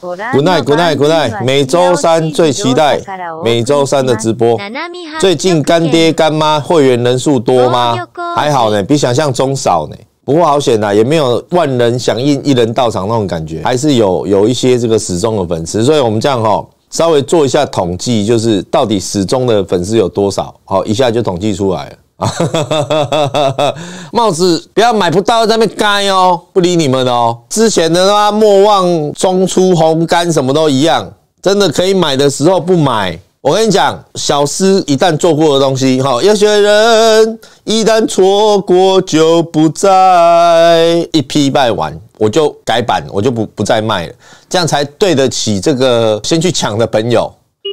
Good night, good night, good night。每周三最期待每周三的直播。最近干爹干妈会员人数多吗？还好呢，比想象中少呢。不过好险呐，也没有万人响应一人到场那种感觉，还是有有一些这个始终的粉丝。所以我们这样哈，稍微做一下统计，就是到底始终的粉丝有多少？好，一下就统计出来了。啊！帽子不要买不到，在那边干哦，不理你们哦。之前的啦，莫忘中出红干，什么都一样。真的可以买的时候不买。我跟你讲，小司一旦做过的东西，哈，有些人一旦错过就不再。一批卖完，我就改版，我就不不再卖了，这样才对得起这个先去抢的朋友。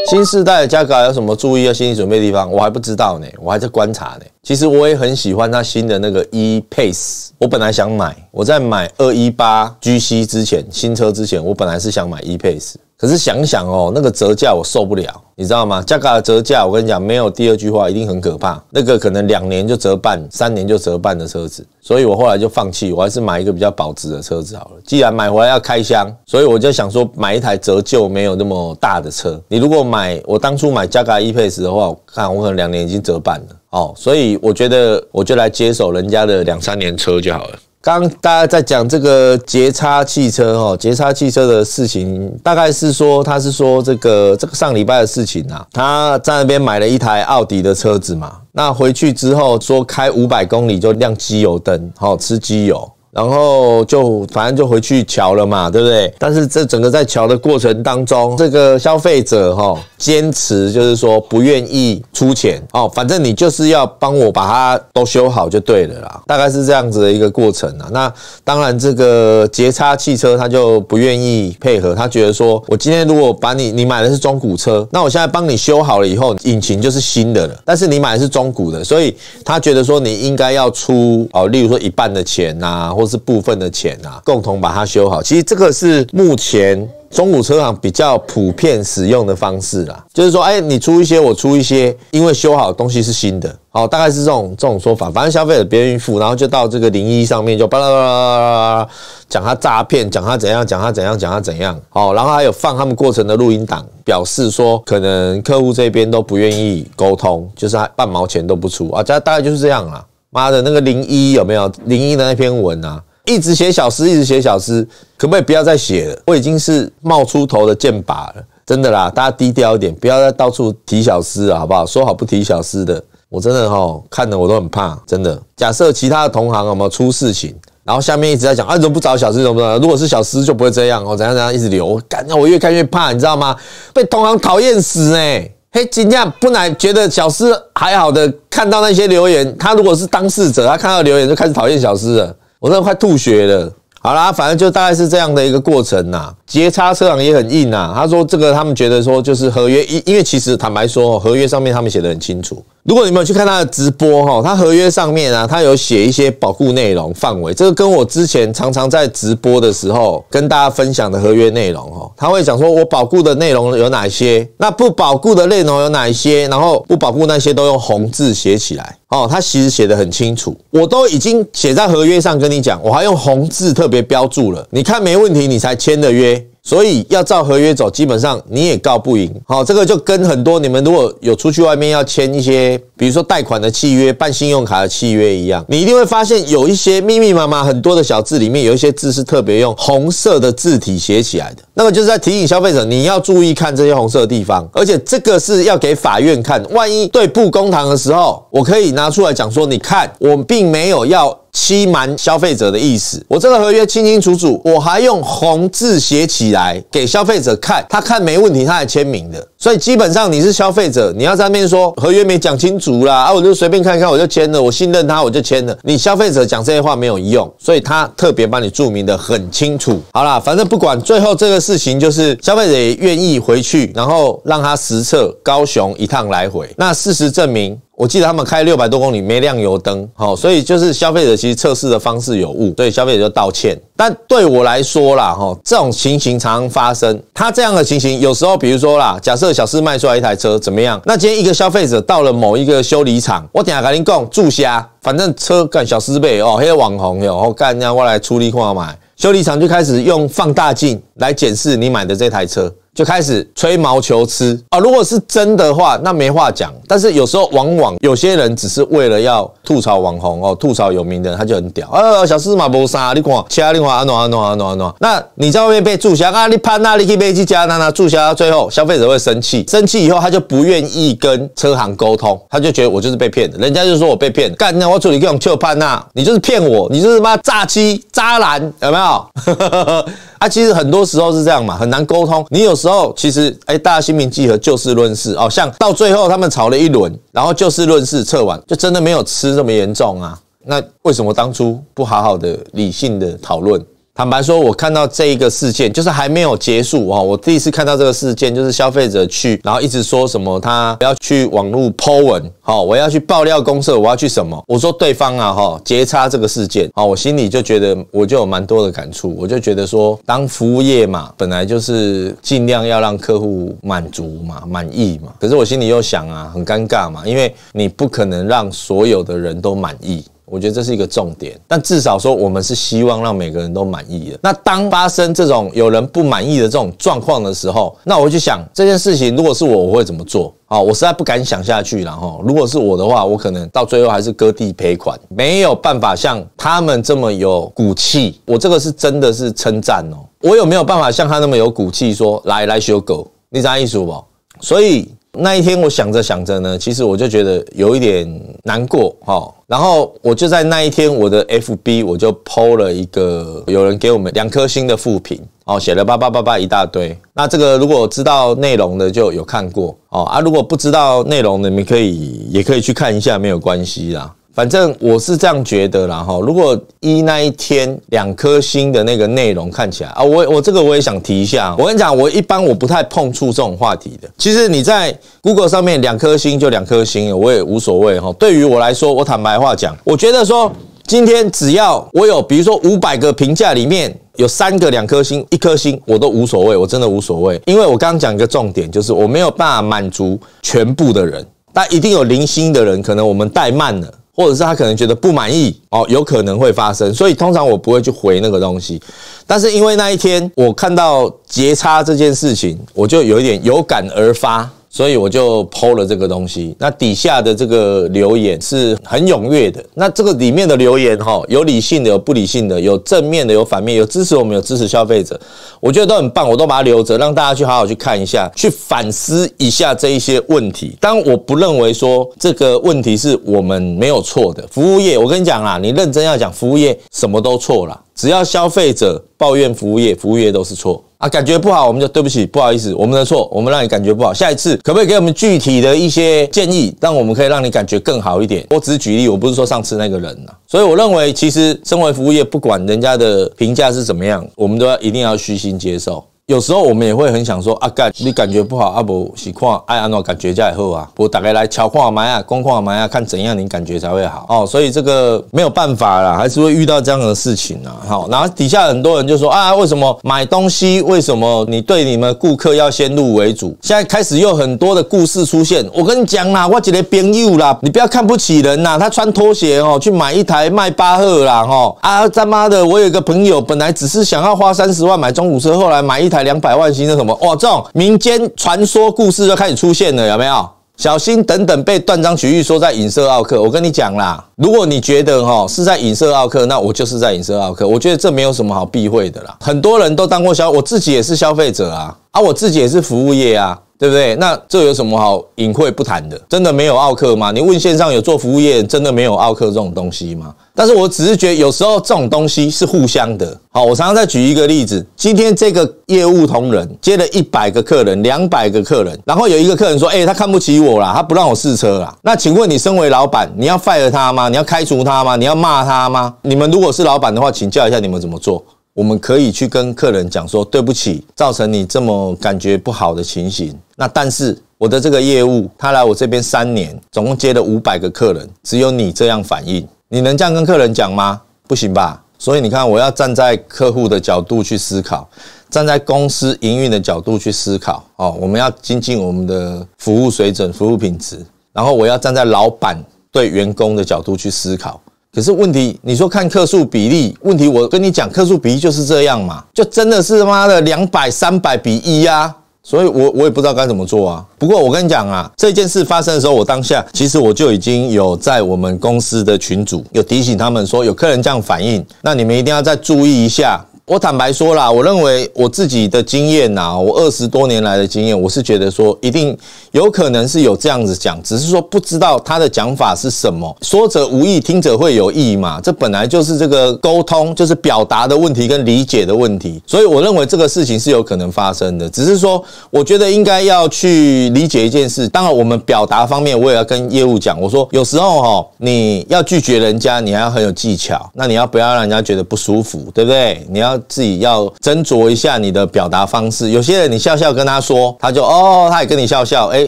新时代的加格有什么注意要心理准备的地方？我还不知道呢，我还在观察呢。其实我也很喜欢它新的那个 e pace，我本来想买，我在买二一八 GC 之前，新车之前，我本来是想买 e pace。可是想想哦，那个折价我受不了，你知道吗价格的折价，我跟你讲，没有第二句话，一定很可怕。那个可能两年就折半，三年就折半的车子，所以我后来就放弃，我还是买一个比较保值的车子好了。既然买回来要开箱，所以我就想说买一台折旧没有那么大的车。你如果买我当初买价格一配 e-Pace 的话，看我可能两年已经折半了哦，所以我觉得我就来接手人家的两三年车就好了。刚大家在讲这个捷差汽车哈，捷差汽车的事情，大概是说他是说这个这个上礼拜的事情呐，他在那边买了一台奥迪的车子嘛，那回去之后说开五百公里就亮机油灯，好吃机油。然后就反正就回去瞧了嘛，对不对？但是这整个在瞧的过程当中，这个消费者哈坚持就是说不愿意出钱哦，反正你就是要帮我把它都修好就对了啦，大概是这样子的一个过程啊。那当然这个捷叉汽车他就不愿意配合，他觉得说我今天如果把你你买的是中古车，那我现在帮你修好了以后，引擎就是新的了，但是你买的是中古的，所以他觉得说你应该要出哦，例如说一半的钱呐或。都是部分的钱啊，共同把它修好。其实这个是目前中古车行比较普遍使用的方式啦，就是说，哎，你出一些，我出一些，因为修好东西是新的，好，大概是这种这种说法。反正消费者别人意付，然后就到这个零一上面就巴拉巴拉巴拉讲他诈骗，讲他怎样，讲他怎样，讲他怎样，好，然后还有放他们过程的录音档，表示说可能客户这边都不愿意沟通，就是半毛钱都不出啊，大大概就是这样啦。妈的，那个零一有没有零一的那篇文啊？一直写小诗，一直写小诗，可不可以不要再写了？我已经是冒出头的剑拔了，真的啦！大家低调一点，不要再到处提小诗，好不好？说好不提小诗的，我真的哈，看的我都很怕，真的。假设其他的同行有没有出事情，然后下面一直在讲啊，怎么不找小诗，怎么怎么？如果是小诗就不会这样哦，怎样怎样，一直流，感那我越看越怕，你知道吗？被同行讨厌死哎！嘿，今天不来觉得小诗还好的。看到那些留言，他如果是当事者，他看到留言就开始讨厌小诗了。我真的快吐血了。好啦，反正就大概是这样的一个过程呐。捷差车长也很硬呐。他说这个他们觉得说就是合约，因因为其实坦白说合约上面他们写的很清楚。如果你们有去看他的直播哈，他合约上面啊，他有写一些保护内容范围，这个跟我之前常常在直播的时候跟大家分享的合约内容哈，他会讲说我保护的内容有哪些，那不保护的内容有哪些，然后不保护那些都用红字写起来哦，他其实写的很清楚，我都已经写在合约上跟你讲，我还用红字特别标注了，你看没问题你才签的约。所以要照合约走，基本上你也告不赢。好，这个就跟很多你们如果有出去外面要签一些，比如说贷款的契约、办信用卡的契约一样，你一定会发现有一些密密麻麻很多的小字，里面有一些字是特别用红色的字体写起来的，那么就是在提醒消费者你要注意看这些红色的地方。而且这个是要给法院看，万一对簿公堂的时候，我可以拿出来讲说，你看我并没有要。欺瞒消费者的意思，我这个合约清清楚楚，我还用红字写起来给消费者看，他看没问题，他还签名的。所以基本上你是消费者，你要在那边说合约没讲清楚啦，啊，我就随便看看我就签了，我信任他我就签了。你消费者讲这些话没有用，所以他特别帮你注明的很清楚。好啦，反正不管最后这个事情，就是消费者愿意回去，然后让他实测高雄一趟来回，那事实证明。我记得他们开六百多公里没亮油灯，好，所以就是消费者其实测试的方式有误，以消费者就道歉。但对我来说啦，哈，这种情形常发生。他这样的情形，有时候比如说啦，假设小四卖出来一台车怎么样？那今天一个消费者到了某一个修理厂，我下跟零讲，住下，反正车干小四倍哦，黑网红哟，我干人家过来处理，跟我买。修理厂就开始用放大镜来检视你买的这台车。就开始吹毛求疵啊！如果是真的话，那没话讲。但是有时候，往往有些人只是为了要吐槽网红哦，吐槽有名的人，他就很屌啊。小司马波杀你看，其他你看，啊，弄啊弄啊弄啊弄。那你在外面被注销啊？你判那你可以被去加那那注销。最后消费者会生气，生气以后他就不愿意跟车行沟通，他就觉得我就是被骗的。人家就说我被骗，干那我处理各种就判那，你就是骗我，你就是嘛诈欺渣男，有没有？啊，其实很多时候是这样嘛，很难沟通。你有。之候其实哎，大家心平气和就事论事哦。像到最后他们吵了一轮，然后就事论事撤完，就真的没有吃那么严重啊。那为什么当初不好好的理性的讨论？坦白说，我看到这一个事件就是还没有结束哦。我第一次看到这个事件，就是消费者去，然后一直说什么他不要去网络泼文，好，我要去爆料公社，我要去什么？我说对方啊，哈，节差这个事件啊，我心里就觉得我就有蛮多的感触，我就觉得说，当服务业嘛，本来就是尽量要让客户满足嘛，满意嘛。可是我心里又想啊，很尴尬嘛，因为你不可能让所有的人都满意。我觉得这是一个重点，但至少说我们是希望让每个人都满意的。那当发生这种有人不满意的这种状况的时候，那我就想这件事情，如果是我，我会怎么做？哦，我实在不敢想下去了哈。如果是我的话，我可能到最后还是割地赔款，没有办法像他们这么有骨气。我这个是真的是称赞哦，我有没有办法像他那么有骨气，说来来修狗？你啥意思不？所以。那一天我想着想着呢，其实我就觉得有一点难过哈。然后我就在那一天，我的 FB 我就 PO 了一个有人给我们两颗星的复评哦，写了八八八八一大堆。那这个如果知道内容的就有看过哦啊，如果不知道内容的你们可以也可以去看一下，没有关系啦。反正我是这样觉得啦哈。如果一那一天两颗星的那个内容看起来啊，我我这个我也想提一下。我跟你讲，我一般我不太碰触这种话题的。其实你在 Google 上面两颗星就两颗星，我也无所谓哈。对于我来说，我坦白话讲，我觉得说今天只要我有，比如说五百个评价里面有三个两颗星，一颗星我都无所谓，我真的无所谓。因为我刚刚讲一个重点，就是我没有办法满足全部的人，但一定有零星的人可能我们怠慢了。或者是他可能觉得不满意，哦，有可能会发生，所以通常我不会去回那个东西。但是因为那一天我看到截差这件事情，我就有一点有感而发。所以我就剖了这个东西，那底下的这个留言是很踊跃的。那这个里面的留言哈，有理性的，有不理性的，有正面的，有反面，有支持我们，有支持消费者，我觉得都很棒，我都把它留着，让大家去好好去看一下，去反思一下这一些问题。当我不认为说这个问题是我们没有错的，服务业，我跟你讲啊，你认真要讲服务业什么都错了，只要消费者。抱怨服务业，服务业都是错啊，感觉不好，我们就对不起，不好意思，我们的错，我们让你感觉不好，下一次可不可以给我们具体的一些建议，让我们可以让你感觉更好一点？我只是举例，我不是说上次那个人呐，所以我认为，其实身为服务业，不管人家的评价是怎么样，我们都要一定要虚心接受。有时候我们也会很想说啊，干你感觉不好啊，不喜看，爱安诺感觉下以啊，我大概来瞧看下买啊，公看下买啊，看怎样你感觉才会好哦。所以这个没有办法啦，还是会遇到这样的事情啊。好，然后底下很多人就说啊，为什么买东西？为什么你对你们顾客要先入为主？现在开始又很多的故事出现。我跟你讲啦，我直接编友啦，你不要看不起人呐。他穿拖鞋哦去买一台迈巴赫啦，哦，啊，他妈的！我有个朋友本来只是想要花三十万买中古车，后来买一。才两百万，新增，什么？哇，这种民间传说故事就开始出现了，有没有？小心等等被断章取义说在影射奥克。我跟你讲啦，如果你觉得哈是在影射奥克，那我就是在影射奥克。我觉得这没有什么好避讳的啦。很多人都当过消，我自己也是消费者啊。啊，我自己也是服务业啊，对不对？那这有什么好隐晦不谈的？真的没有傲客吗？你问线上有做服务业，真的没有傲客这种东西吗？但是我只是觉得有时候这种东西是互相的。好，我常常再举一个例子，今天这个业务同仁接了一百个客人，两百个客人，然后有一个客人说：“哎，他看不起我啦，他不让我试车啦。”那请问你身为老板，你要 fire 他吗？你要开除他吗？你要骂他吗？你们如果是老板的话，请教一下你们怎么做？我们可以去跟客人讲说，对不起，造成你这么感觉不好的情形。那但是我的这个业务，他来我这边三年，总共接了五百个客人，只有你这样反应，你能这样跟客人讲吗？不行吧。所以你看，我要站在客户的角度去思考，站在公司营运的角度去思考。哦，我们要精进我们的服务水准、服务品质。然后我要站在老板对员工的角度去思考。可是问题，你说看克数比例，问题我跟你讲，克数比例就是这样嘛，就真的是他妈的两百三百比一啊，所以我我也不知道该怎么做啊。不过我跟你讲啊，这件事发生的时候，我当下其实我就已经有在我们公司的群组有提醒他们说，有客人这样反应，那你们一定要再注意一下。我坦白说啦，我认为我自己的经验呐，我二十多年来的经验，我是觉得说一定有可能是有这样子讲，只是说不知道他的讲法是什么，说者无意，听者会有意嘛？这本来就是这个沟通就是表达的问题跟理解的问题，所以我认为这个事情是有可能发生的，只是说我觉得应该要去理解一件事。当然，我们表达方面我也要跟业务讲，我说有时候哈，你要拒绝人家，你还要很有技巧，那你要不要让人家觉得不舒服，对不对？你要。自己要斟酌一下你的表达方式。有些人你笑笑跟他说，他就哦，他也跟你笑笑，哎，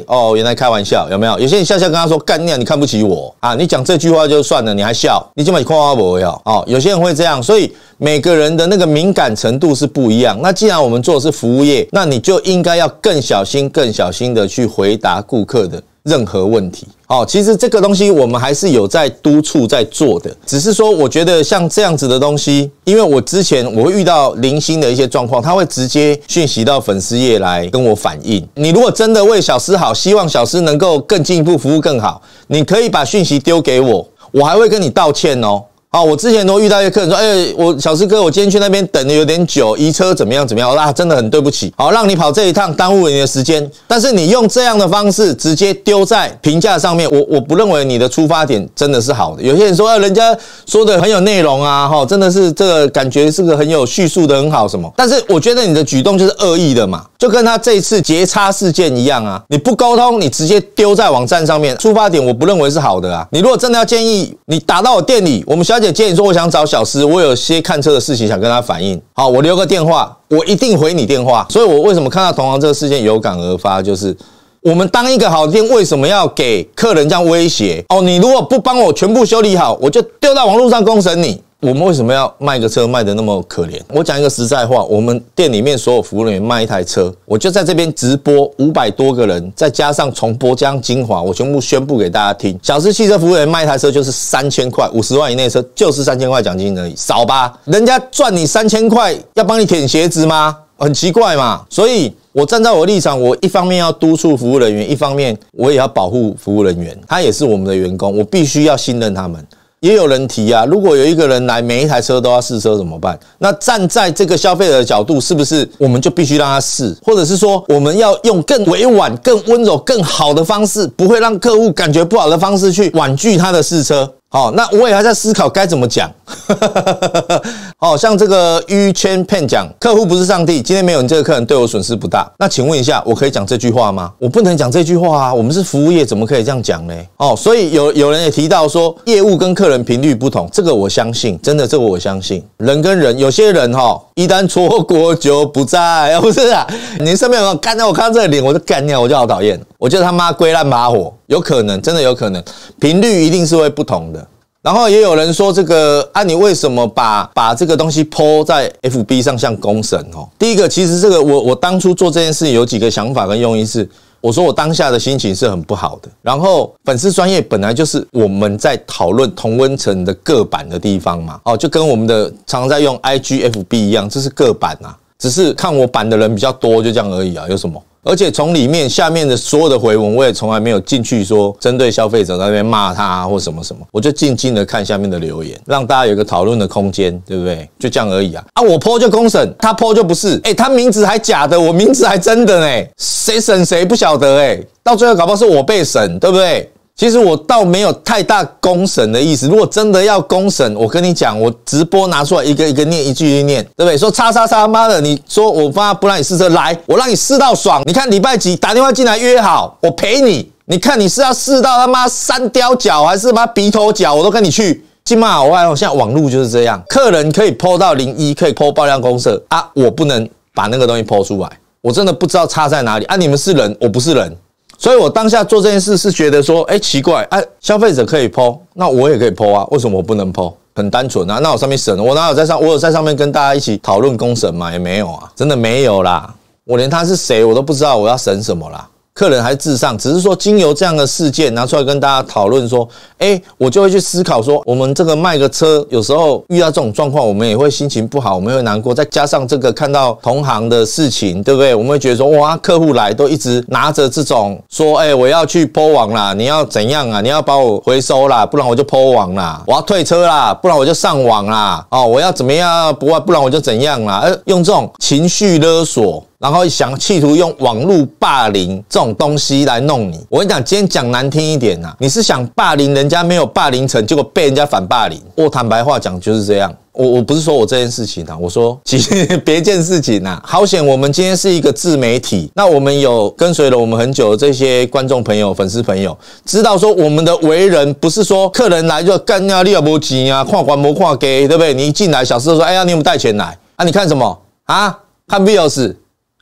哦，原来开玩笑，有没有？有些人笑笑跟他说，干娘，你看不起我啊？你讲这句话就算了，你还笑，你起码夸夸我呀？哦，有些人会这样，所以每个人的那个敏感程度是不一样。那既然我们做的是服务业，那你就应该要更小心、更小心的去回答顾客的。任何问题，好，其实这个东西我们还是有在督促在做的，只是说我觉得像这样子的东西，因为我之前我会遇到零星的一些状况，他会直接讯息到粉丝页来跟我反映。你如果真的为小司好，希望小司能够更进一步服务更好，你可以把讯息丢给我，我还会跟你道歉哦。啊，我之前都遇到一个客人说，哎，我小四哥，我今天去那边等的有点久，移车怎么样怎么样？我那真的很对不起，好让你跑这一趟，耽误了你的时间。但是你用这样的方式直接丢在评价上面，我我不认为你的出发点真的是好的。有些人说，人家说的很有内容啊，哈，真的是这个感觉是个很有叙述的很好什么。但是我觉得你的举动就是恶意的嘛，就跟他这一次截差事件一样啊。你不沟通，你直接丢在网站上面，出发点我不认为是好的啊。你如果真的要建议，你打到我店里，我们小。姐。接你说，我想找小司，我有些看车的事情想跟他反映。好，我留个电话，我一定回你电话。所以，我为什么看到同行这个事件有感而发？就是我们当一个好店，为什么要给客人这样威胁？哦，你如果不帮我全部修理好，我就丢到网络上公审你。我们为什么要卖个车卖的那么可怜？我讲一个实在话，我们店里面所有服务人员卖一台车，我就在这边直播五百多个人，再加上重播将精华，我全部宣布给大家听。小时汽车服务人员卖一台车就是三千块，五十万以内车就是三千块奖金而已，少吧？人家赚你三千块，要帮你舔鞋子吗？很奇怪嘛。所以，我站在我立场，我一方面要督促服务人员，一方面我也要保护服务人员，他也是我们的员工，我必须要信任他们。也有人提啊，如果有一个人来，每一台车都要试车怎么办？那站在这个消费者的角度，是不是我们就必须让他试，或者是说我们要用更委婉、更温柔、更好的方式，不会让客户感觉不好的方式去婉拒他的试车？好，那我也还在思考该怎么讲。好像这个于谦骗讲，客户不是上帝，今天没有你这个客人对我损失不大。那请问一下，我可以讲这句话吗？我不能讲这句话啊，我们是服务业，怎么可以这样讲呢？哦，所以有有人也提到说，业务跟客人频率不同，这个我相信，真的这个我相信。人跟人，有些人哈，一旦错过就不在，不是啊？你身边有没有看到我看到这个脸？我就干掉，我就好讨厌。我觉得他妈归烂把火，有可能，真的有可能，频率一定是会不同的。然后也有人说这个，啊，你为什么把把这个东西抛在 FB 上，像公审哦？第一个，其实这个我我当初做这件事有几个想法跟用意是，我说我当下的心情是很不好的。然后粉丝专业本来就是我们在讨论同温层的各版的地方嘛，哦，就跟我们的常在用 IGFB 一样，这是各版啊，只是看我版的人比较多，就这样而已啊，有什么？而且从里面下面的所有的回文，我也从来没有进去说针对消费者在那边骂他或什么什么，我就静静的看下面的留言，让大家有个讨论的空间，对不对？就这样而已啊！啊，我泼就公审，他泼就不是。哎，他名字还假的，我名字还真的呢，谁审谁不晓得哎，到最后搞不好是我被审，对不对？其实我倒没有太大公审的意思。如果真的要公审，我跟你讲，我直播拿出来一个一个念，一句一句念，对不对？说叉叉叉妈的！你说我妈不让你试车，来，我让你试到爽。你看礼拜几打电话进来约好，我陪你。你看你是要试到他妈三雕脚还是妈鼻头脚，我都跟你去。起码我还有现在网路就是这样，客人可以泼到零一，可以泼爆量公社啊，我不能把那个东西泼出来。我真的不知道差在哪里啊！你们是人，我不是人。所以我当下做这件事是觉得说，哎，奇怪，哎，消费者可以剖，那我也可以剖啊，为什么我不能剖？很单纯啊，那我上面审，我哪有在上，我有在上面跟大家一起讨论公审嘛，也没有啊，真的没有啦，我连他是谁，我都不知道，我要审什么啦。客人还是至上，只是说经由这样的事件拿出来跟大家讨论说，哎，我就会去思考说，我们这个卖个车，有时候遇到这种状况，我们也会心情不好，我们会难过，再加上这个看到同行的事情，对不对？我们会觉得说，哇，客户来都一直拿着这种说，哎，我要去抛网啦，你要怎样啊？你要把我回收啦，不然我就抛网啦，我要退车啦，不然我就上网啦，哦，我要怎么样不，不然我就怎样啦？呃，用这种情绪勒索。然后想企图用网络霸凌这种东西来弄你，我跟你讲，今天讲难听一点啊，你是想霸凌人家，没有霸凌成，结果被人家反霸凌。我坦白话讲就是这样，我我不是说我这件事情啊，我说其实别件事情呐。好险，我们今天是一个自媒体，那我们有跟随了我们很久的这些观众朋友、粉丝朋友，知道说我们的为人不是说客人来就干啊，你有波吉啊，跨关摩跨给，对不对？你一进来，小石头说，哎呀，你有没带钱来？啊，你看什么啊？看 Vios。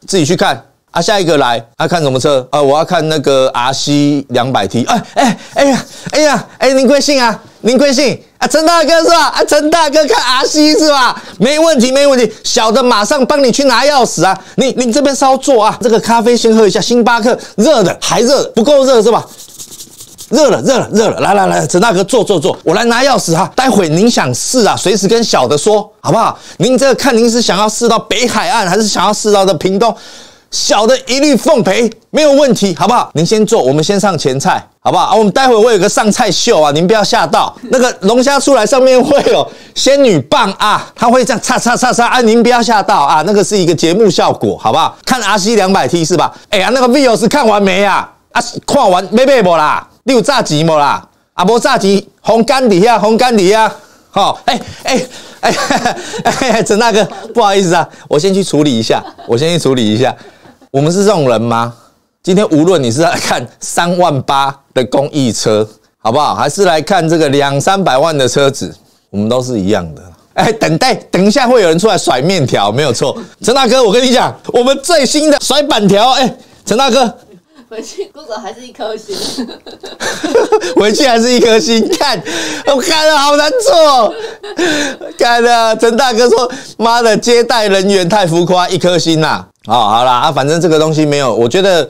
自己去看啊，下一个来啊，看什么车啊？我要看那个 RC 两百 T。哎哎哎呀哎呀哎，您贵姓啊？您贵姓啊？陈大哥是吧？啊，陈大哥看 RC 是吧？没问题，没问题，小的马上帮你去拿钥匙啊。你你这边稍坐啊，这个咖啡先喝一下，星巴克热的还热，不够热是吧？热了，热了，热了！来来来，陈大哥坐坐坐，我来拿钥匙哈。待会您想试啊，随时跟小的说，好不好？您这看您是想要试到北海岸，还是想要试到的屏东？小的一律奉陪，没有问题，好不好？您先坐，我们先上前菜，好不好？啊，我们待会会有个上菜秀啊，您不要吓到。那个龙虾出来上面会有仙女棒啊，它会这样擦擦擦擦啊，您不要吓到啊，那个是一个节目效果，好不好？看阿西两百 T 是吧？哎呀，那个 Vios 看完没呀？啊，看完没被我啦？你有炸鸡冇啦，阿伯炸鸡红干底下，红干底下，好，哎哎哎，陈大哥，不好意思啊，我先去处理一下，我先去处理一下。我们是这种人吗？今天无论你是来看三万八的公益车，好不好？还是来看这个两三百万的车子，我们都是一样的。哎，等待，等一下会有人出来甩面条，没有错。陈大哥，我跟你讲，我们最新的甩板条，哎，陈大哥。回去，Google 还是一颗星。回去还是一颗星，看，我看了好难做，看了陈大哥说，妈的，接待人员太浮夸，一颗星呐。哦，好啦，啊，反正这个东西没有，我觉得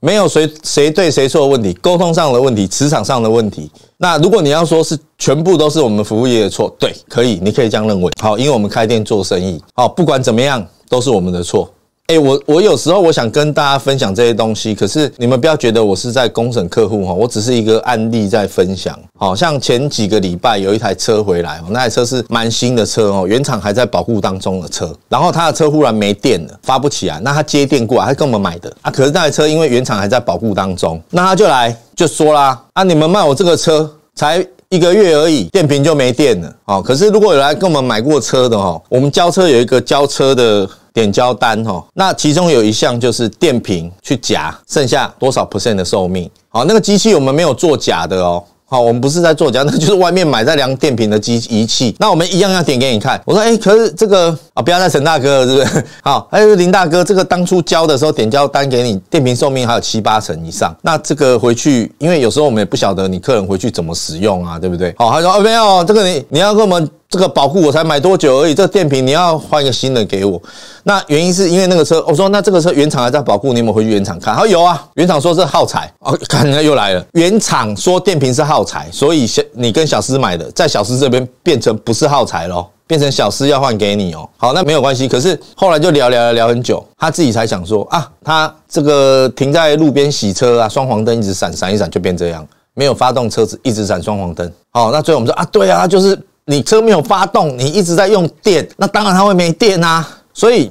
没有谁谁对谁错的问题，沟通上的问题，磁场上的问题。那如果你要说是全部都是我们服务业的错，对，可以，你可以这样认为。好，因为我们开店做生意，好，不管怎么样都是我们的错。我我有时候我想跟大家分享这些东西，可是你们不要觉得我是在公审客户哈，我只是一个案例在分享。好像前几个礼拜有一台车回来，那台车是蛮新的车哦，原厂还在保护当中的车，然后他的车忽然没电了，发不起来。那他接电过来，他跟我们买的啊，可是那台车因为原厂还在保护当中，那他就来就说啦，啊，你们卖我这个车才一个月而已，电瓶就没电了。哦。可是如果有来跟我们买过车的哦，我们交车有一个交车的。点胶单哈，那其中有一项就是电瓶去夹，剩下多少 percent 的寿命？好，那个机器我们没有做假的哦。好，我们不是在做假，那就是外面买在量电瓶的机仪器。那我们一样要点给你看。我说，哎，可是这个啊，不要再陈大哥了，是不是？好，还有林大哥，这个当初交的时候点胶单给你，电瓶寿命还有七八成以上。那这个回去，因为有时候我们也不晓得你客人回去怎么使用啊，对不对？好，他说没有，这个你你要跟我们。这个保护我才买多久而已，这个电瓶你要换一个新的给我。那原因是因为那个车，我说那这个车原厂还在保护，你有没有回去原厂看？说有啊，原厂说是耗材哦，看人家又来了。原厂说电瓶是耗材，所以小你跟小司买的，在小司这边变成不是耗材咯变成小司要换给你哦。好，那没有关系。可是后来就聊聊聊很久，他自己才想说啊，他这个停在路边洗车啊，双黄灯一直闪，闪一闪就变这样，没有发动车子一直闪双黄灯。好，那最后我们说啊，对啊，就是。你车没有发动，你一直在用电，那当然它会没电啊。所以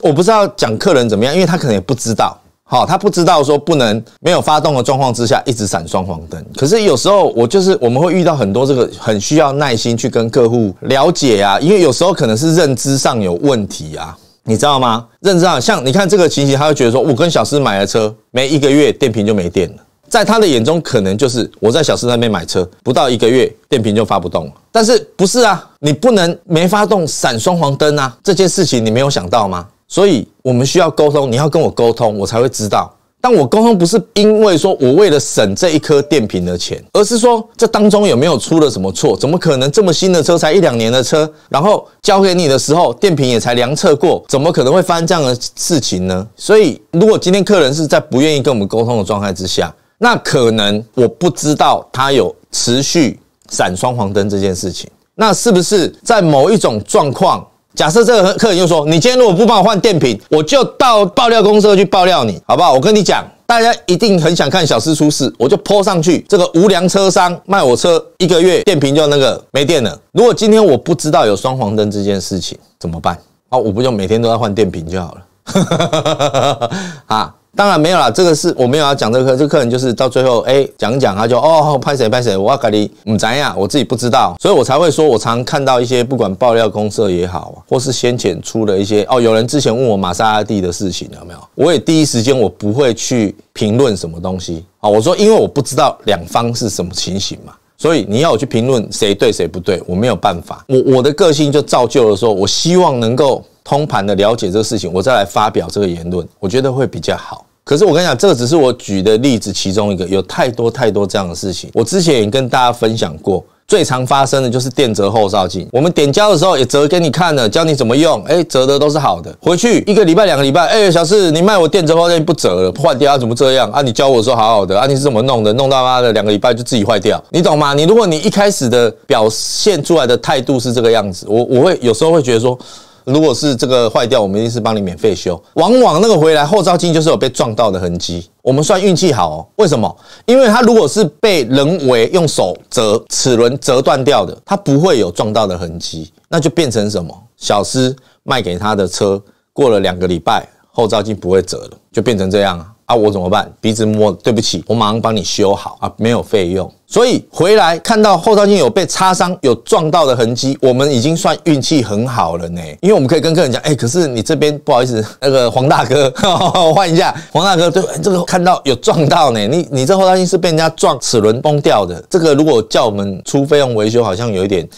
我不知道讲客人怎么样，因为他可能也不知道。好，他不知道说不能没有发动的状况之下一直闪双黄灯。可是有时候我就是我们会遇到很多这个很需要耐心去跟客户了解啊，因为有时候可能是认知上有问题啊，你知道吗？认知上像你看这个情形，他会觉得说我跟小司买了车没一个月电瓶就没电了。在他的眼中，可能就是我在小四那边买车不到一个月，电瓶就发不动了。但是不是啊？你不能没发动闪双黄灯啊！这件事情你没有想到吗？所以我们需要沟通，你要跟我沟通，我才会知道。但我沟通不是因为说我为了省这一颗电瓶的钱，而是说这当中有没有出了什么错？怎么可能这么新的车才一两年的车，然后交给你的时候电瓶也才量测过，怎么可能会发生这样的事情呢？所以如果今天客人是在不愿意跟我们沟通的状态之下，那可能我不知道他有持续闪双黄灯这件事情，那是不是在某一种状况？假设这个客人又说：“你今天如果不帮我换电瓶，我就到爆料公司去爆料你，好不好？”我跟你讲，大家一定很想看小师出事，我就泼上去。这个无良车商卖我车一个月，电瓶就那个没电了。如果今天我不知道有双黄灯这件事情怎么办？哦，我不就每天都要换电瓶就好了哈，当然没有啦，这个是我没有要讲这个客，这客人就是到最后，哎，讲一讲他就哦拍谁拍谁，哇，咖喱，嗯咋样，我自己不知道，所以我才会说，我常看到一些不管爆料公社也好，或是先前出了一些哦，有人之前问我玛莎拉蒂的事情有没有，我也第一时间我不会去评论什么东西啊，我说因为我不知道两方是什么情形嘛，所以你要我去评论谁对谁不对，我没有办法，我我的个性就造就了说，我希望能够。通盘的了解这个事情，我再来发表这个言论，我觉得会比较好。可是我跟你讲，这个只是我举的例子其中一个，有太多太多这样的事情。我之前也跟大家分享过，最常发生的就是电折后照镜。我们点胶的时候也折给你看了，教你怎么用，哎，折的都是好的。回去一个礼拜、两个礼拜，哎，小四你卖我电折后照镜不折了，坏掉怎么这样啊？你教我说好好的啊，你是怎么弄的？弄他妈的两个礼拜就自己坏掉，你懂吗？你如果你一开始的表现出来的态度是这个样子，我我会有时候会觉得说。如果是这个坏掉，我们一定是帮你免费修。往往那个回来后照镜就是有被撞到的痕迹，我们算运气好。为什么？因为他如果是被人为用手折齿轮折断掉的，它不会有撞到的痕迹，那就变成什么？小司卖给他的车过了两个礼拜，后照镜不会折了，就变成这样啊。那我怎么办？鼻子摸，对不起，我马上帮你修好啊，没有费用。所以回来看到后照镜有被擦伤，有撞到的痕迹，我们已经算运气很好了呢。因为我们可以跟客人讲，哎，可是你这边不好意思，那个黄大哥 换一下，黄大哥对这个看到有撞到呢，你你这后照镜是被人家撞齿轮崩掉的，这个如果叫我们出费用维修，好像有一点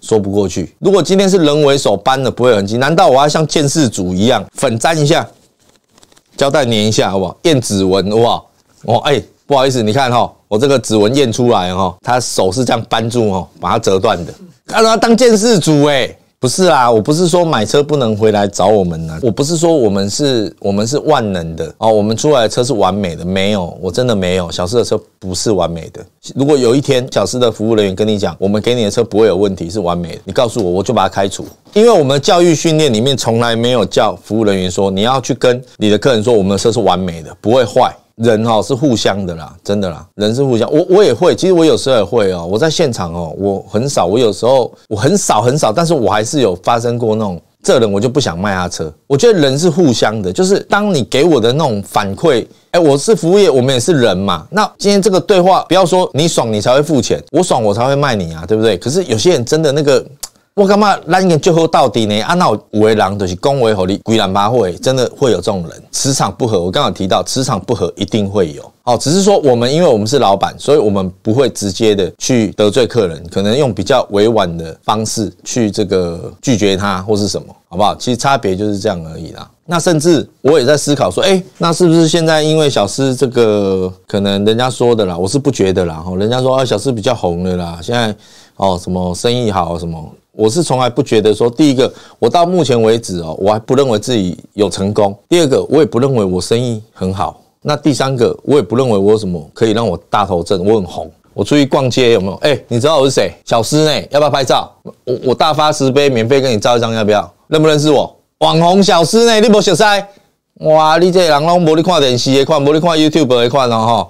说不过去。如果今天是人为手搬的，不会很轻。难道我要像建设组一样粉粘一下？胶带粘一下，好不好？验指纹，好不好？哦，哎，不好意思，你看哈，我这个指纹验出来哈，他手是这样扳住哦，把它折断的，看他当监视组哎。不是啊，我不是说买车不能回来找我们呢。我不是说我们是我们是万能的哦，我们出来的车是完美的，没有，我真的没有。小斯的车不是完美的。如果有一天小斯的服务人员跟你讲，我们给你的车不会有问题，是完美的，你告诉我，我就把它开除。因为我们的教育训练里面从来没有叫服务人员说，你要去跟你的客人说我们的车是完美的，不会坏。人哈是互相的啦，真的啦，人是互相。我我也会，其实我有时候也会哦。我在现场哦，我很少。我有时候我很少很少，但是我还是有发生过那种这人我就不想卖他车。我觉得人是互相的，就是当你给我的那种反馈，哎，我是服务业，我们也是人嘛。那今天这个对话，不要说你爽你才会付钱，我爽我才会卖你啊，对不对？可是有些人真的那个。我干嘛狼你最后到底呢？啊，那五为狼就是恭维狐你，鬼狼八会真的会有这种人，磁场不合。我刚刚提到磁场不合一定会有哦，只是说我们因为我们是老板，所以我们不会直接的去得罪客人，可能用比较委婉的方式去这个拒绝他或是什么，好不好？其实差别就是这样而已啦。那甚至我也在思考说，哎，那是不是现在因为小司这个可能人家说的啦，我是不觉得啦。哦，人家说啊，小司比较红的啦，现在哦什么生意好什么。我是从来不觉得说，第一个，我到目前为止哦，我还不认为自己有成功；第二个，我也不认为我生意很好；那第三个，我也不认为我有什么可以让我大头症，我很红。我出去逛街有没有？哎，你知道我是谁？小师呢？要不要拍照？我我大发慈悲，免费跟你照一张，要不要？认不认识我？网红小师呢？你不熟悉？哇，你这人拢无你看电视的看，无你看 YouTube 的看哦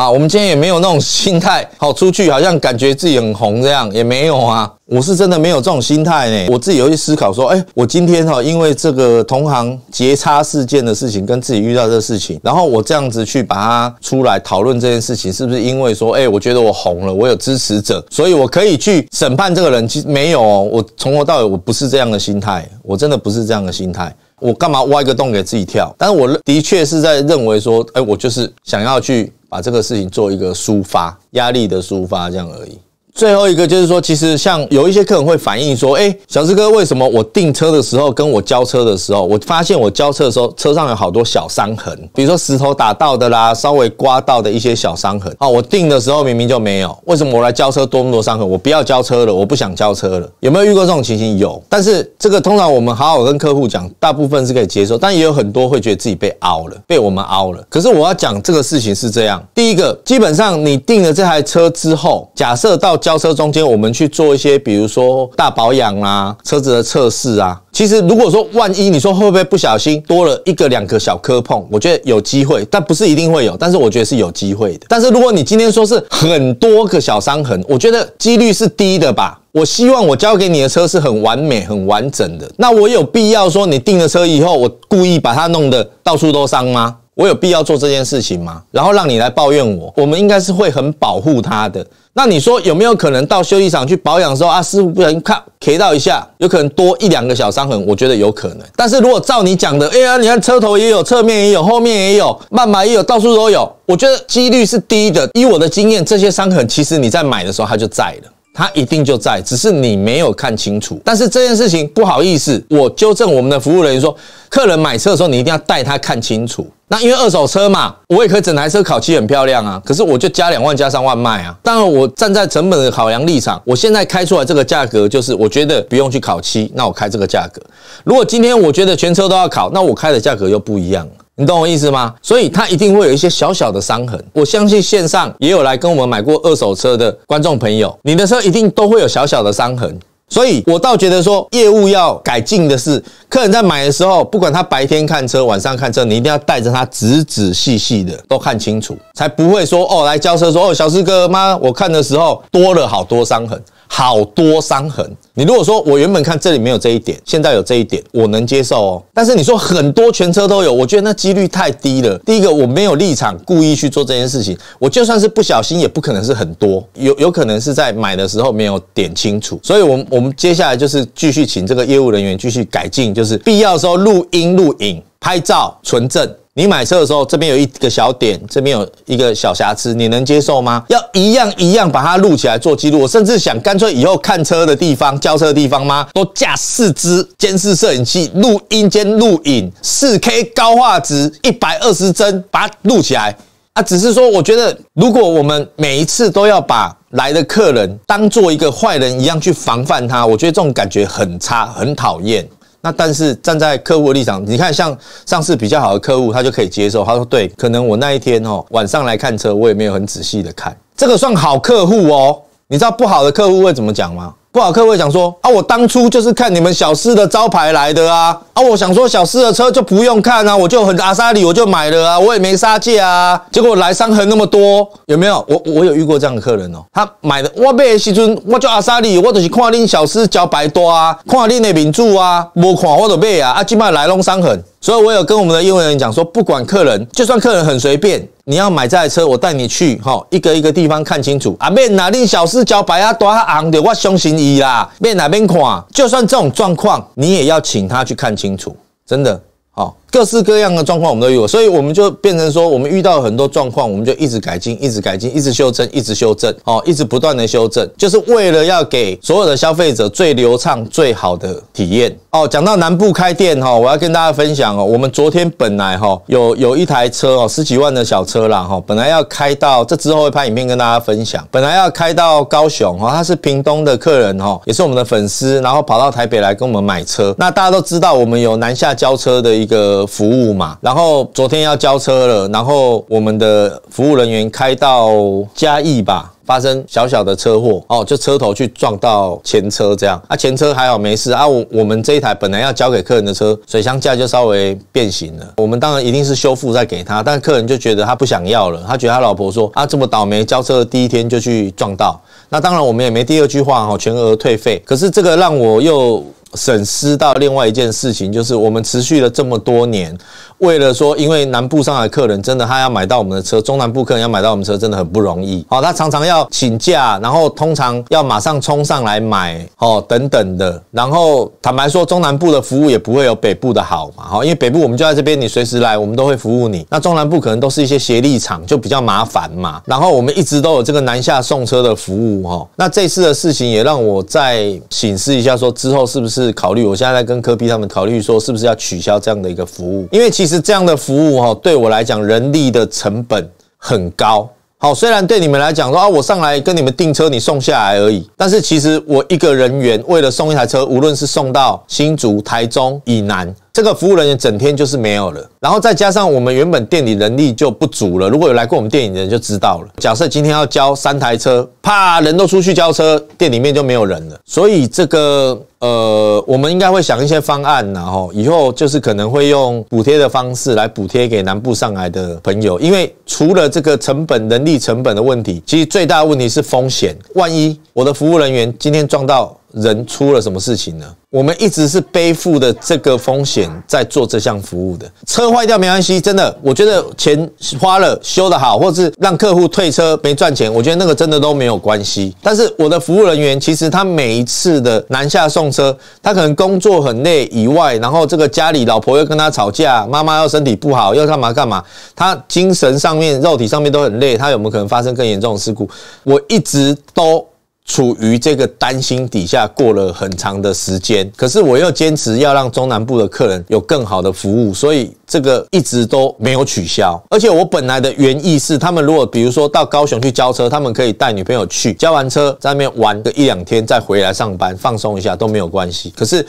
啊，我们今天也没有那种心态，好出去，好像感觉自己很红这样也没有啊。我是真的没有这种心态呢。我自己有去思考说，哎，我今天哈，因为这个同行截差事件的事情，跟自己遇到这个事情，然后我这样子去把它出来讨论这件事情，是不是因为说，哎，我觉得我红了，我有支持者，所以我可以去审判这个人？其实没有，哦，我从头到尾我不是这样的心态，我真的不是这样的心态。我干嘛挖一个洞给自己跳？但是我的确是在认为说，哎，我就是想要去把这个事情做一个抒发，压力的抒发，这样而已。最后一个就是说，其实像有一些客人会反映说，哎，小志哥，为什么我订车的时候跟我交车的时候，我发现我交车的时候车上有好多小伤痕，比如说石头打到的啦，稍微刮到的一些小伤痕。哦，我订的时候明明就没有，为什么我来交车多么多伤痕？我不要交车了，我不想交车了。有没有遇过这种情形？有，但是这个通常我们好好跟客户讲，大部分是可以接受，但也有很多会觉得自己被凹了，被我们凹了。可是我要讲这个事情是这样，第一个，基本上你订了这台车之后，假设到交车中间，我们去做一些，比如说大保养啦，车子的测试啊。其实如果说万一你说会不会不小心多了一个两个小磕碰，我觉得有机会，但不是一定会有。但是我觉得是有机会的。但是如果你今天说是很多个小伤痕，我觉得几率是低的吧。我希望我交给你的车是很完美、很完整的。那我有必要说你订了车以后，我故意把它弄得到处都伤吗？我有必要做这件事情吗？然后让你来抱怨我？我们应该是会很保护他的。那你说有没有可能到修理厂去保养的时候啊，师傅不小心擦到一下，有可能多一两个小伤痕？我觉得有可能。但是如果照你讲的，哎呀，你看车头也有，侧面也有，后面也有，慢慢也有，到处都有，我觉得几率是低的。以我的经验，这些伤痕其实你在买的时候它就在了，它一定就在，只是你没有看清楚。但是这件事情不好意思，我纠正我们的服务人员说，客人买车的时候你一定要带他看清楚。那因为二手车嘛，我也可以整台车烤漆很漂亮啊，可是我就加两万加三万卖啊。当然，我站在成本考量立场，我现在开出来这个价格就是我觉得不用去烤漆，那我开这个价格。如果今天我觉得全车都要烤，那我开的价格又不一样。你懂我意思吗？所以它一定会有一些小小的伤痕。我相信线上也有来跟我们买过二手车的观众朋友，你的车一定都会有小小的伤痕。所以，我倒觉得说，业务要改进的是，客人在买的时候，不管他白天看车、晚上看车，你一定要带着他仔仔细细的都看清楚，才不会说哦，来交车说哦，小四哥妈，我看的时候多了好多伤痕。好多伤痕，你如果说我原本看这里没有这一点，现在有这一点，我能接受哦。但是你说很多全车都有，我觉得那几率太低了。第一个我没有立场故意去做这件事情，我就算是不小心，也不可能是很多，有有可能是在买的时候没有点清楚。所以，我我们接下来就是继续请这个业务人员继续改进，就是必要的时候录音、录影、拍照、存证。你买车的时候，这边有一个小点，这边有一个小瑕疵，你能接受吗？要一样一样把它录起来做记录。我甚至想，干脆以后看车的地方、交车的地方吗，都架四支监视摄影器，录音兼录影，四 K 高画质，一百二十帧把它录起来。啊，只是说，我觉得如果我们每一次都要把来的客人当做一个坏人一样去防范他，我觉得这种感觉很差，很讨厌。那但是站在客户的立场，你看像上次比较好的客户，他就可以接受。他说：“对，可能我那一天哦，晚上来看车，我也没有很仔细的看，这个算好客户哦。”你知道不好的客户会怎么讲吗？不好，客户想说啊，我当初就是看你们小四的招牌来的啊啊！我想说小四的车就不用看啊，我就很阿萨利，我就买了啊，我也没杀戒啊。结果来伤痕那么多，有没有？我我有遇过这样的客人哦，他买的我买时阵，我叫阿萨利，我就是看恁小四招牌多啊，看恁的名著啊，无看我就买啊，啊，即摆来拢伤痕。所以，我有跟我们的业务人讲说，不管客人，就算客人很随便，你要买这台车，我带你去，哈，一个一个地方看清楚。阿妹哪定小事交白呀，大他昂的，我相信伊啦。妹哪边看，就算这种状况，你也要请他去看清楚，真的，好。各式各样的状况我们都有，所以我们就变成说，我们遇到很多状况，我们就一直改进，一直改进，一直修正，一直修正，哦，一直不断的修正，就是为了要给所有的消费者最流畅、最好的体验。哦，讲到南部开店哈，我要跟大家分享哦，我们昨天本来哈有有一台车哦，十几万的小车啦哈，本来要开到这之后会拍影片跟大家分享，本来要开到高雄哈，他是屏东的客人哈，也是我们的粉丝，然后跑到台北来跟我们买车。那大家都知道，我们有南下交车的一个。服务嘛，然后昨天要交车了，然后我们的服务人员开到嘉义吧，发生小小的车祸哦，就车头去撞到前车这样，啊前车还好没事啊，我我们这一台本来要交给客人的车，水箱架就稍微变形了，我们当然一定是修复再给他，但客人就觉得他不想要了，他觉得他老婆说啊这么倒霉，交车第一天就去撞到，那当然我们也没第二句话哈，全额退费，可是这个让我又。损思到另外一件事情，就是我们持续了这么多年，为了说，因为南部上海客人真的他要买到我们的车，中南部客人要买到我们车真的很不容易。好，他常常要请假，然后通常要马上冲上来买，哦，等等的。然后坦白说，中南部的服务也不会有北部的好嘛。好，因为北部我们就在这边，你随时来，我们都会服务你。那中南部可能都是一些协力厂，就比较麻烦嘛。然后我们一直都有这个南下送车的服务，哈。那这次的事情也让我再请思一下，说之后是不是？是考虑，我现在在跟科比他们考虑说，是不是要取消这样的一个服务？因为其实这样的服务哈，对我来讲，人力的成本很高。好，虽然对你们来讲说啊，我上来跟你们订车，你送下来而已，但是其实我一个人员为了送一台车，无论是送到新竹、台中以南。这个服务人员整天就是没有了，然后再加上我们原本店里人力就不足了。如果有来过我们店里的人就知道了。假设今天要交三台车，啪，人都出去交车，店里面就没有人了。所以这个呃，我们应该会想一些方案，然后以后就是可能会用补贴的方式来补贴给南部上来的朋友。因为除了这个成本、人力成本的问题，其实最大的问题是风险。万一我的服务人员今天撞到。人出了什么事情呢？我们一直是背负的这个风险在做这项服务的。车坏掉没关系，真的，我觉得钱花了修的好，或是让客户退车没赚钱，我觉得那个真的都没有关系。但是我的服务人员，其实他每一次的南下送车，他可能工作很累以外，然后这个家里老婆又跟他吵架，妈妈又身体不好，又干嘛干嘛，他精神上面、肉体上面都很累，他有没有可能发生更严重的事故？我一直都。处于这个担心底下过了很长的时间，可是我又坚持要让中南部的客人有更好的服务，所以这个一直都没有取消。而且我本来的原意是，他们如果比如说到高雄去交车，他们可以带女朋友去，交完车在那边玩个一两天，再回来上班放松一下都没有关系。可是。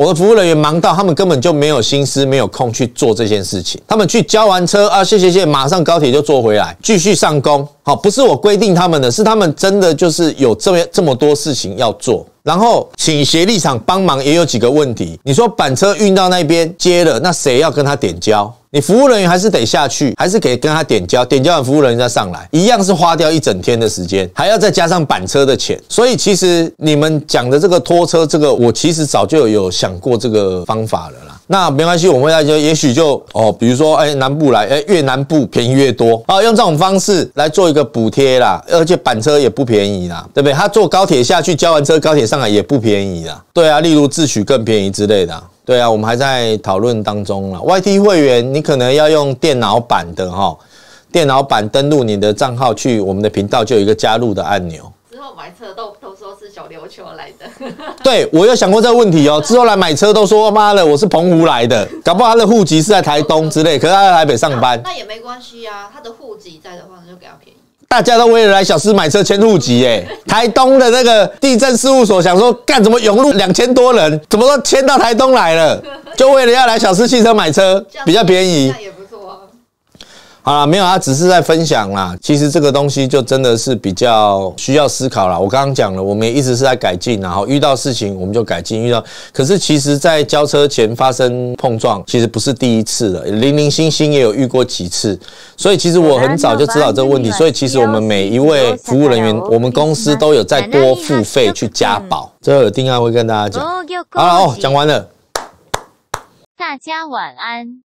我的服务人员忙到他们根本就没有心思、没有空去做这件事情。他们去交完车啊，谢谢谢，马上高铁就坐回来，继续上工。好，不是我规定他们的，是他们真的就是有这么这么多事情要做。然后请协力厂帮忙，也有几个问题。你说板车运到那边接了，那谁要跟他点交？你服务人员还是得下去，还是给跟他点交，点交完服务人员再上来，一样是花掉一整天的时间，还要再加上板车的钱。所以其实你们讲的这个拖车，这个我其实早就有想过这个方法了啦。那没关系，我们大家也许就哦，比如说哎南部来，哎越南部便宜越多，哦，用这种方式来做一个补贴啦，而且板车也不便宜啦，对不对？他坐高铁下去交完车，高铁上来也不便宜啦。对啊，例如自取更便宜之类的。对啊，我们还在讨论当中了。YT 会员，你可能要用电脑版的哈，电脑版登录你的账号，去我们的频道就有一个加入的按钮。之后买车都都说是小琉球来的，对我有想过这个问题哦。之后来买车都说妈的，我是澎湖来的，搞不好他的户籍是在台东之类，可是他在台北上班，那也没关系啊，他的户籍在的话就给他便宜。大家都为了来小狮买车迁户籍，哎，台东的那个地震事务所想说干怎么涌入两千多人，怎么都迁到台东来了，就为了要来小狮汽车买车比较便宜。好了，没有，他只是在分享啦。其实这个东西就真的是比较需要思考了。我刚刚讲了，我们也一直是在改进然后遇到事情我们就改进，遇到可是其实在交车前发生碰撞，其实不是第一次了，零零星星也有遇过几次。所以其实我很早就知道这个问题。所以其实我们每一位服务人员，我们公司都有在多付费去加保，这定案会跟大家讲。好了哦，讲完了。大家晚安。